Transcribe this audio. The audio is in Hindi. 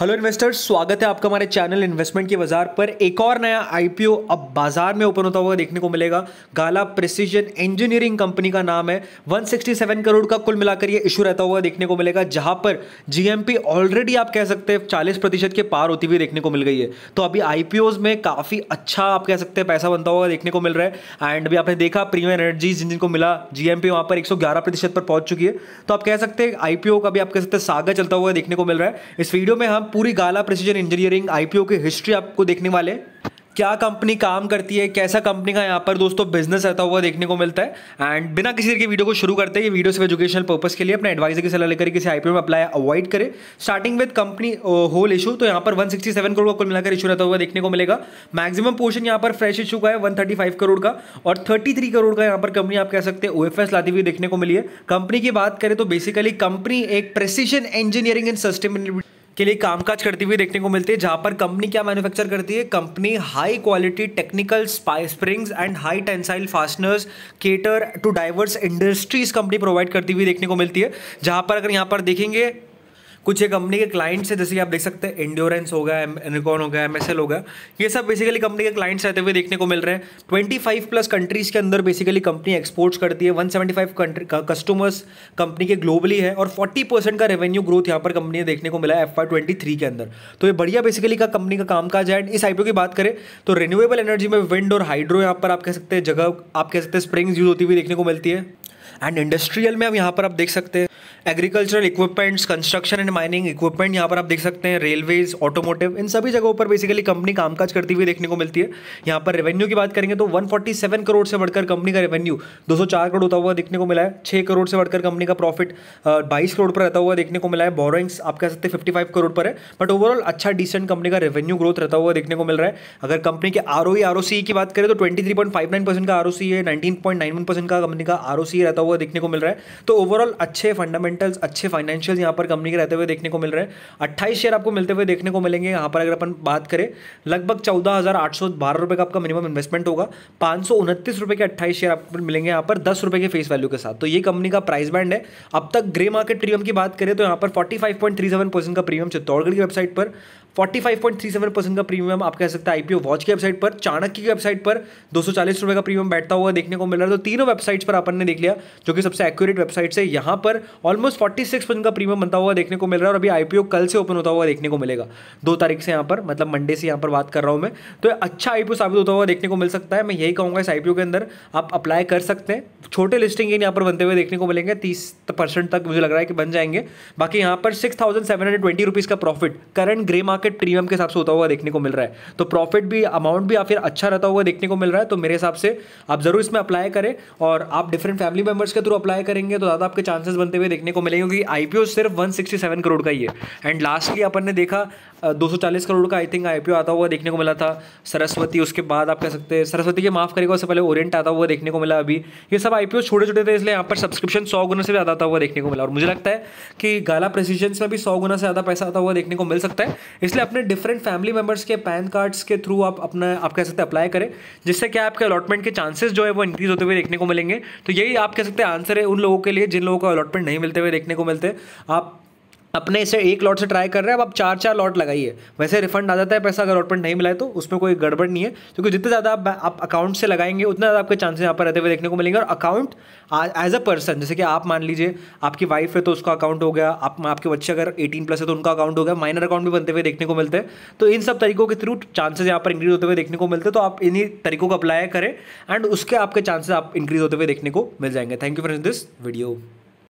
हेलो इन्वेस्टर्स स्वागत है आपका हमारे चैनल इन्वेस्टमेंट के बाजार पर एक और नया आईपीओ अब बाजार में ओपन होता हुआ देखने को मिलेगा गाला प्रिसीजन इंजीनियरिंग कंपनी का नाम है 167 करोड़ का कुल मिलाकर ये इशू रहता हुआ देखने को मिलेगा जहां पर जीएमपी ऑलरेडी आप कह सकते हैं चालीस प्रतिशत के पार होती हुई देखने को मिल गई है तो अभी आईपीओ में काफ़ी अच्छा आप कह सकते हैं पैसा बनता हुआ देखने को मिल रहा है एंड अभी आपने देखा प्रीमियम एनर्जी जिनको मिला जीएमपी वहां पर एक प्रतिशत पर पहुंच चुकी है तो आप कह सकते हैं आईपीओ का भी आप कह सकते हैं सागर चलता हुआ देखने को मिल रहा है इस वीडियो में हम पूरी गाला प्रिसीजन इंजीनियरिंग आईपीओ की हिस्ट्री आपको देखने वाले क्या कंपनी काम करती है कैसा कंपनी का यहाँ पर दोस्तों बिजनेस रहता हुआ देखने को मिलता है एंड बिना किसी के वीडियो को शुरू करते हैं ये वीडियो सिर्फ एजुकेशनल पर्पस के लिए अपने एडवाइजर की सलाह लेकर किसी आईपीओ में अप्लाई अवॉइड करें starting with company whole issue तो यहाँ पर 167 करोड़ का कुल मिलाकर इशू रहता हुआ देखने को मिलेगा मैक्सिमम पोर्शन यहाँ पर फ्रेश इशू का है 135 करोड़ का और 33 करोड़ का यहाँ पर कंपनी आप कह सकते हैं ओएफएस लाती हुई देखने को मिली है कंपनी की बात करें तो बेसिकली कंपनी एक प्रेसिशन इंजीनियरिंग एंड सस्टेनेबिलिटी के लिए कामकाज करती हुई देखने को मिलती है जहां पर कंपनी क्या मैन्युफैक्चर करती है company high quality technical springs and high tensile fasteners cater to diverse industries company provide करती हुई देखने को मिलती है जहां पर अगर यहां पर देखेंगे कुछ एक कंपनी के क्लाइंट्स हैं जैसे कि आप देख सकते हैं इंड्योरेंस हो गया एनकॉन हो गया एम हो गया ये सब बेसिकली कंपनी के क्लाइंट्स रहते हुए देखने को मिल रहे हैं ट्वेंटी फाइव प्लस कंट्रीज़ के अंदर बेसिकली कंपनी एक्सपोर्ट्स करती है one seventy five customers company के ग्लोबली है और फोर्टी परसेंट का रेवेन्यू ग्रोथ यहाँ पर कंपनी ने देखने को मिला है एफ ट्वेंटी थ्री के अंदर तो ये बढ़िया बेसिकली का कंपनी का कामकाज है इस आईपीओ की बात करें तो रिन्यूएबल एनर्जी में विंड और हाइड्रो यहाँ पर आप कह सकते हैं जगह आप कह सकते हैं स्प्रिंग्स यूज होती हुई देखने को मिलती है एंड इंडस्ट्रियल में अब यहाँ पर आप देख सकते हैं agricultural equipments construction and mining equipment यहाँ पर आप देख सकते हैं रेलवेज ऑटोमोटिव इन सभी जगहों पर बेसिकली कंपनी कामकाज करती हुई देखने को मिलती है यहाँ पर रेवेन्यू की बात करेंगे तो 147 करोड़ से बढ़कर कंपनी का रेवेन्यू 204 करोड़ होता हुआ देखने को मिला है छः करोड़ से बढ़कर कंपनी का प्रॉफिट बाईस करोड़ पर रहता हुआ देखने को मिला है बोरोइंग्स आप कह सकते हैं फिफ्टी करोड़ पर है बट ओवरऑल अच्छा डिसेंट कंपनी का रेवेन्यू ग्रोथ रहता हुआ देखने को मिल रहा है अगर कंपनी के आर ओ e, e की बात करें तो ट्वेंटी का आर e है नाइनटीन का कंपनी का आर रहता हुआ देखने को मिल रहा है तो ओवरऑल अच्छे फंडामेंट फंडामेंटल्स अच्छे फाइनेंशियल यहाँ पर कंपनी के रहते हुए देखने को मिल रहे हैं अट्ठाईस शेयर आपको मिलते हुए देखने को मिलेंगे यहाँ पर अगर अपन बात करें लगभग चौदह हज़ार आठ सौ बारह रुपये का आपका मिनिमम इन्वेस्टमेंट होगा पाँच सौ उनतीस रुपये के अट्ठाईस शेयर आपको मिलेंगे यहाँ पर दस रुपये के फेस वैल्यू के साथ तो ये कंपनी का प्राइस बैंड है अब तक ग्रे मार्केट प्रीमियम की बात करें तो यहाँ पर forty five point three seven percent का प्रीमियम चित्तौड़गढ़ की वेबसाइट पर forty five point three seven percent का प्रीमियम आप कह सकते हैं आईपीओ वॉच की वेबसाइट पर चाणक्य की वेबसाइट पर दो सौ चालीस रुपये का प्रीमियम बैठता हुआ देखने को मिल रहा है तो तीनों वेबसाइट्स पर अपन ने देख लिया जो कि सबसे एक्यूरेट वेबसाइट है यहाँ पर all almost forty six percent का प्रीमियम बनता हुआ देखने को मिल रहा है और अभी आईपीओ कल से ओपन होता हुआ देखने को मिलेगा दो तारीख से यहाँ पर मतलब मंडे से यहाँ पर बात कर रहा हूँ मैं तो अच्छा आईपीओ साबित होता हुआ देखने को मिल सकता है मैं यही कहूँगा इस आईपीओ के अंदर आप अप्लाई कर सकते हैं छोटे लिस्टिंग यहाँ पर बनते हुए देखने को मिलेंगे तीस परसेंट तक मुझे लग रहा है कि बन जाएंगे बाकी यहाँ पर six thousand seven hundred twenty rupees का profit current grey market premium के हिसाब से होता हुआ देखने को मिल रहा है तो प्रॉफिट भी अमाउंट भी फिर अच्छा रहता हुआ देखने को मिल रहा है तो मेरे हिसाब से आप जरूर इसमें अप्लाई करें और आप डिफरेंट फैमिली मेंबर्स के थ्रू अप्लाई करेंगे तो ज़्यादा आपके चांसेस बनते हुए देखने देखने को मिलेगी क्योंकि आई सिर्फ 167 करोड़ का ही है एंड लास्टली अपन ने देखा 240 करोड़ का आई थिंक आई आता हुआ देखने को मिला था सरस्वती उसके बाद आप कह सकते हैं सरस्वती के माफ़ करेगा उससे पहले ओरियंट आता हुआ देखने को मिला अभी ये सब आई छोटे छोटे थे इसलिए यहाँ पर सब्सक्रिप्शन सौ गुना से ज़्यादा आता हुआ देखने को मिला और मुझे लगता है कि गाला प्रेसिजन में भी सौ गुना से ज़्यादा पैसा आता हुआ देखने को मिल सकता है इसलिए अपने डिफरेंट फैमिली मेम्बर्स के पैन कार्ड्स के थ्रू आप अपना आप कह सकते हैं अप्लाई करें जिससे क्या आपके अलॉटमेंट के चांसेस जो है वो इंक्रीज होते हुए देखने को मिलेंगे तो यही आप कह सकते हैं आंसर है उन लोगों के लिए जिन लोगों को अलॉटमेंट नहीं मिलते खेलते हुए देखने को मिलते आप अपने इसे एक लॉट से ट्राई कर रहे हैं अब आप चार चार लॉट लगाइए वैसे रिफंड आ जाता है पैसा अगर आउटपुट नहीं मिला है तो उसमें कोई गड़बड़ नहीं है क्योंकि जितने ज़्यादा आप आप अकाउंट से लगाएंगे उतना ज़्यादा आपके चांसेस यहाँ पर रहते हुए देखने को मिलेंगे और अकाउंट एज अ पर्सन जैसे कि आप मान लीजिए आपकी वाइफ है तो उसका अकाउंट हो गया आप आपके बच्चे अगर एटीन प्लस है तो उनका अकाउंट हो गया माइनर अकाउंट भी बनते हुए देखने को मिलते हैं तो इन सब तरीकों के थ्रू चांसेज यहाँ पर इंक्रीज होते हुए देखने को मिलते हैं तो आप इन्हीं तरीकों को अप्लाई करें एंड उसके आपके चांसेज आप इंक्रीज होते हुए देखने को मिल जाएंगे thank you for this video